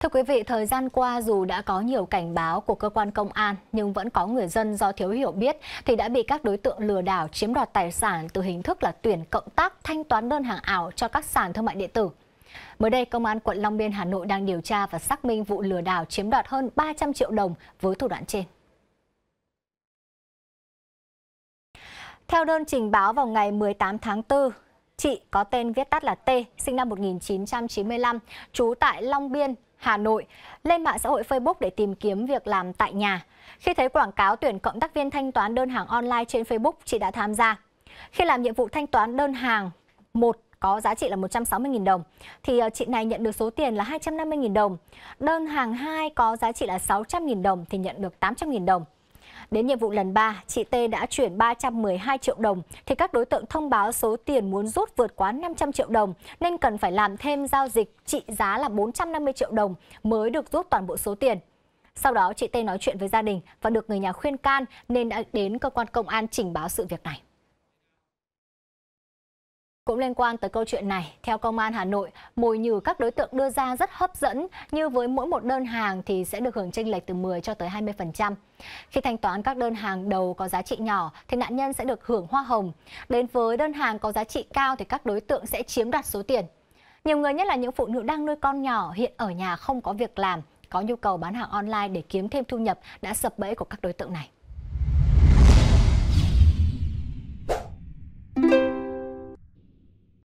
Thưa quý vị, thời gian qua dù đã có nhiều cảnh báo của cơ quan công an nhưng vẫn có người dân do thiếu hiểu biết thì đã bị các đối tượng lừa đảo chiếm đoạt tài sản từ hình thức là tuyển cộng tác thanh toán đơn hàng ảo cho các sàn thương mại điện tử. Mới đây, Công an quận Long Biên, Hà Nội đang điều tra và xác minh vụ lừa đảo chiếm đoạt hơn 300 triệu đồng với thủ đoạn trên. Theo đơn trình báo vào ngày 18 tháng 4, chị có tên viết tắt là T, sinh năm 1995, trú tại Long Biên, Hà Nội lên mạng xã hội Facebook để tìm kiếm việc làm tại nhà. Khi thấy quảng cáo tuyển cộng tác viên thanh toán đơn hàng online trên Facebook, chị đã tham gia. Khi làm nhiệm vụ thanh toán đơn hàng một có giá trị là 160.000 đồng thì ờ, chị này nhận được số tiền là 250.000 đồng. Đơn hàng 2 có giá trị là 600.000 đồng thì nhận được 800.000 đồng. Đến nhiệm vụ lần 3, chị T đã chuyển 312 triệu đồng thì các đối tượng thông báo số tiền muốn rút vượt quá 500 triệu đồng nên cần phải làm thêm giao dịch trị giá là 450 triệu đồng mới được rút toàn bộ số tiền. Sau đó chị T nói chuyện với gia đình và được người nhà khuyên can nên đã đến cơ quan công an trình báo sự việc này. Cũng liên quan tới câu chuyện này, theo Công an Hà Nội, mồi nhử các đối tượng đưa ra rất hấp dẫn, như với mỗi một đơn hàng thì sẽ được hưởng chênh lệch từ 10 cho tới 20%. Khi thanh toán các đơn hàng đầu có giá trị nhỏ thì nạn nhân sẽ được hưởng hoa hồng. Đến với đơn hàng có giá trị cao thì các đối tượng sẽ chiếm đoạt số tiền. Nhiều người nhất là những phụ nữ đang nuôi con nhỏ hiện ở nhà không có việc làm, có nhu cầu bán hàng online để kiếm thêm thu nhập đã sập bẫy của các đối tượng này.